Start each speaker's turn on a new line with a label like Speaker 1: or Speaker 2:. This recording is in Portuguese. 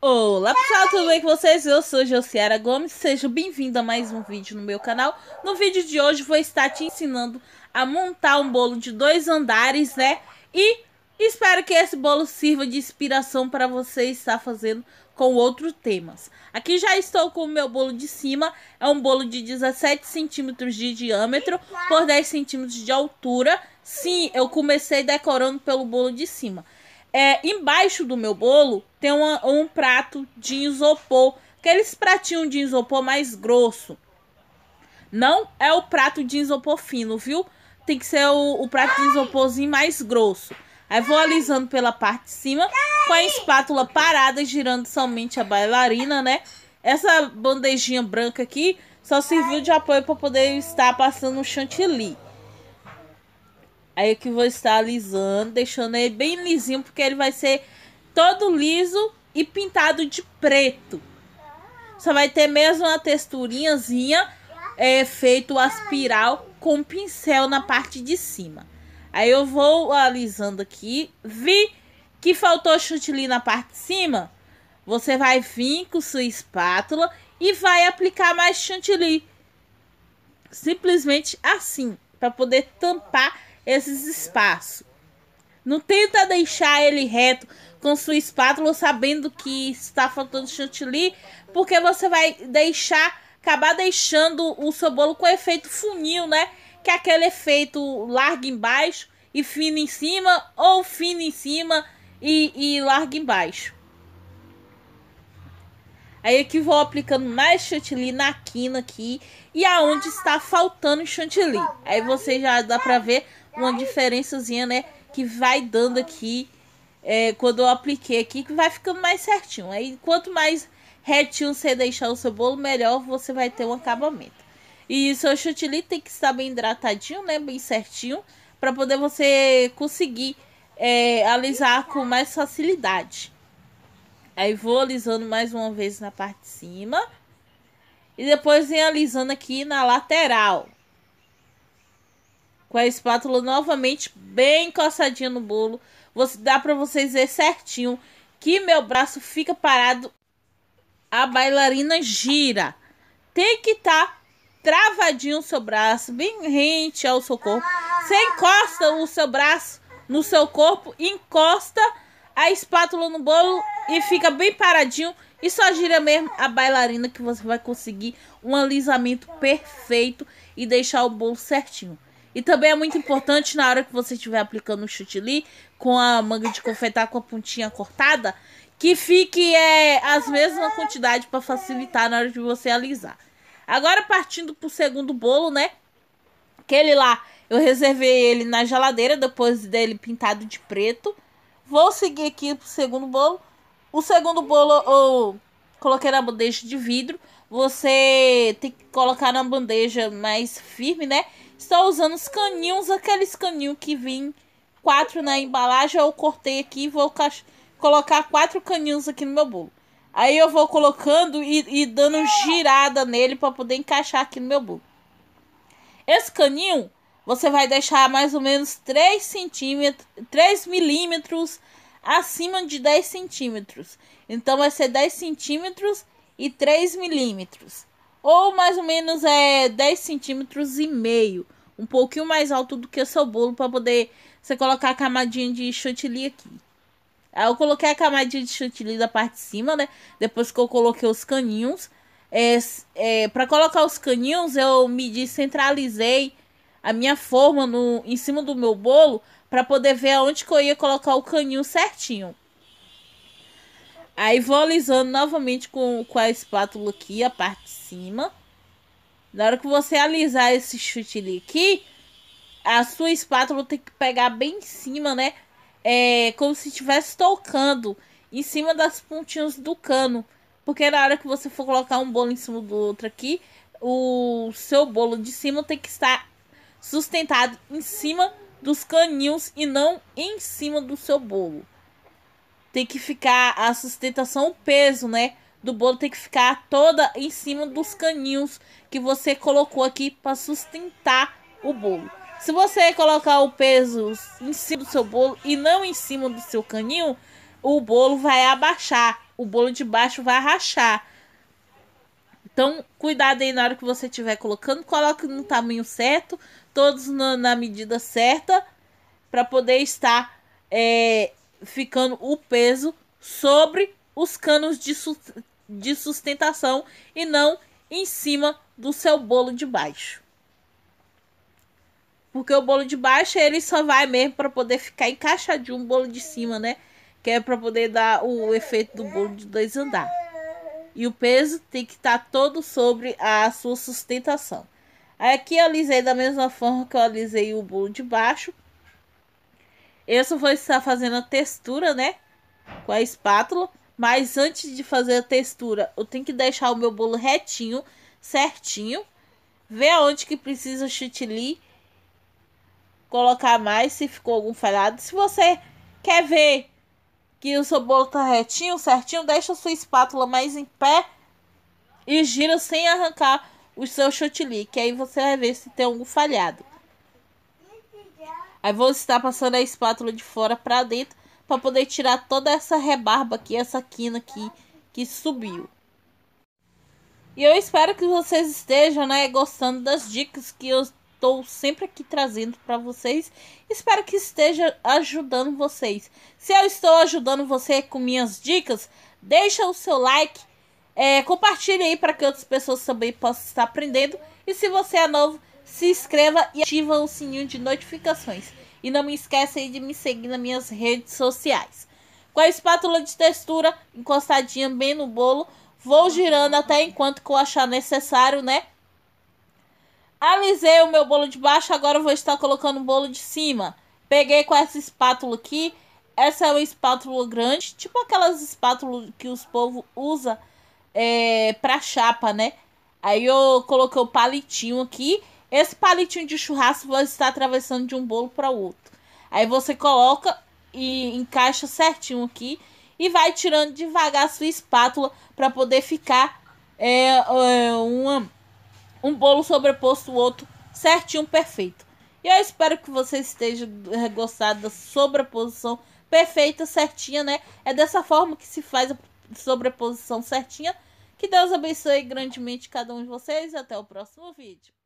Speaker 1: Olá pessoal, tudo bem com vocês? Eu sou Josiara Gomes, sejam bem-vindos a mais um vídeo no meu canal. No vídeo de hoje vou estar te ensinando a montar um bolo de dois andares, né? E espero que esse bolo sirva de inspiração para você estar fazendo com outros temas. Aqui já estou com o meu bolo de cima, é um bolo de 17 centímetros de diâmetro por 10 centímetros de altura. Sim, eu comecei decorando pelo bolo de cima. É, embaixo do meu bolo tem uma, um prato de isopor. Aqueles pratinhos de isopor mais grosso. Não é o prato de isopor fino, viu? Tem que ser o, o prato de isoporzinho mais grosso. Aí vou alisando pela parte de cima com a espátula parada, girando somente a bailarina, né? Essa bandejinha branca aqui só serviu de apoio para poder estar passando o chantilly. Aí que vou estar alisando, deixando ele bem lisinho, porque ele vai ser todo liso e pintado de preto. Só vai ter mesmo uma texturinhazinha, é, feito aspiral com pincel na parte de cima. Aí eu vou alisando aqui, vi que faltou chantilly na parte de cima, você vai vir com sua espátula e vai aplicar mais chantilly. Simplesmente assim, para poder tampar esses espaços. Não tenta deixar ele reto com sua espátula, sabendo que está faltando chantilly, porque você vai deixar, acabar deixando o seu bolo com efeito funil, né? Que é aquele efeito largo embaixo e fino em cima, ou fino em cima e, e largo embaixo. Aí aqui é vou aplicando mais chantilly na quina aqui e aonde está faltando chantilly. Aí você já dá pra ver uma diferençazinha, né? Que vai dando aqui é, quando eu apliquei aqui, que vai ficando mais certinho. Aí quanto mais retinho você deixar o seu bolo, melhor você vai ter um acabamento. E seu chantilly tem que estar bem hidratadinho, né? Bem certinho, para poder você conseguir é, alisar com mais facilidade. Aí vou alisando mais uma vez na parte de cima. E depois vem alisando aqui na lateral com a espátula novamente bem coçadinha no bolo. Você dá para vocês ver certinho que meu braço fica parado. A bailarina gira. Tem que estar tá travadinho o seu braço, bem rente ao seu corpo. Você encosta o seu braço no seu corpo, encosta a espátula no bolo e fica bem paradinho. E só gira mesmo a bailarina que você vai conseguir um alisamento perfeito e deixar o bolo certinho. E também é muito importante na hora que você estiver aplicando o chutili com a manga de confeitar com a pontinha cortada, que fique é, as mesmas quantidade para facilitar na hora de você alisar. Agora partindo pro segundo bolo, né? Aquele lá, eu reservei ele na geladeira depois dele pintado de preto. Vou seguir aqui pro segundo bolo. O segundo bolo eu coloquei na bandeja de vidro você tem que colocar na bandeja mais firme, né? Estou usando os caninhos, aqueles caninhos que vêm quatro na embalagem. Eu cortei aqui e vou colocar quatro caninhos aqui no meu bolo. Aí eu vou colocando e, e dando girada nele para poder encaixar aqui no meu bolo. Esse caninho você vai deixar mais ou menos 3 centímetros, 3 milímetros acima de 10 centímetros. Então vai ser 10 centímetros e 3 milímetros, ou mais ou menos é 10 centímetros e meio, um pouquinho mais alto do que o seu bolo para poder você colocar a camadinha de chantilly aqui. Aí eu coloquei a camadinha de chantilly da parte de cima, né? Depois que eu coloquei os caninhos, é, é para colocar os caninhos eu medi, centralizei a minha forma no, em cima do meu bolo para poder ver aonde que eu ia colocar o caninho certinho. Aí vou alisando novamente com, com a espátula aqui, a parte de cima. Na hora que você alisar esse chutili aqui, a sua espátula tem que pegar bem em cima, né? É como se estivesse tocando em cima das pontinhas do cano. Porque na hora que você for colocar um bolo em cima do outro aqui, o seu bolo de cima tem que estar sustentado em cima dos caninhos e não em cima do seu bolo tem que ficar a sustentação, o peso, né? Do bolo tem que ficar toda em cima dos caninhos que você colocou aqui para sustentar o bolo. Se você colocar o peso em cima do seu bolo e não em cima do seu caninho, o bolo vai abaixar, o bolo de baixo vai rachar. Então, cuidado aí na hora que você estiver colocando, coloque no tamanho certo, todos na, na medida certa, para poder estar é, ficando o peso sobre os canos de, su de sustentação e não em cima do seu bolo de baixo. Porque o bolo de baixo ele só vai mesmo para poder ficar encaixadinho um bolo de cima, né? Que é para poder dar o efeito do bolo de dois andar. E o peso tem que estar tá todo sobre a sua sustentação. Aqui eu alisei da mesma forma que eu alisei o bolo de baixo. Eu vou estar fazendo a textura, né? Com a espátula. Mas antes de fazer a textura, eu tenho que deixar o meu bolo retinho, certinho. Ver aonde que precisa chantilly. Colocar mais se ficou algum falhado. Se você quer ver que o seu bolo tá retinho, certinho, deixa a sua espátula mais em pé e gira sem arrancar o seu chantilly, que aí você vai ver se tem algum falhado. Aí vou estar passando a espátula de fora para dentro para poder tirar toda essa rebarba aqui, essa quina aqui que subiu. E eu espero que vocês estejam, né, gostando das dicas que eu estou sempre aqui trazendo para vocês. Espero que esteja ajudando vocês. Se eu estou ajudando você com minhas dicas, deixa o seu like, é, compartilhe aí para que outras pessoas também possam estar aprendendo. E se você é novo, se inscreva e ativa o sininho de notificações. E não me esqueça de me seguir nas minhas redes sociais. Com a espátula de textura encostadinha bem no bolo, vou girando até enquanto eu achar necessário, né? Alisei o meu bolo de baixo, agora vou estar colocando o bolo de cima. Peguei com essa espátula aqui. Essa é uma espátula grande, tipo aquelas espátulas que os povos usam é, para chapa, né? Aí eu coloquei o palitinho aqui esse palitinho de churrasco vai estar atravessando de um bolo para o outro. Aí você coloca e encaixa certinho aqui e vai tirando devagar a sua espátula para poder ficar é, é, uma, um bolo sobreposto o outro certinho, perfeito. E eu espero que você esteja é, gostado da sobreposição perfeita, certinha, né? É dessa forma que se faz a sobreposição certinha. Que Deus abençoe grandemente cada um de vocês e até o próximo vídeo.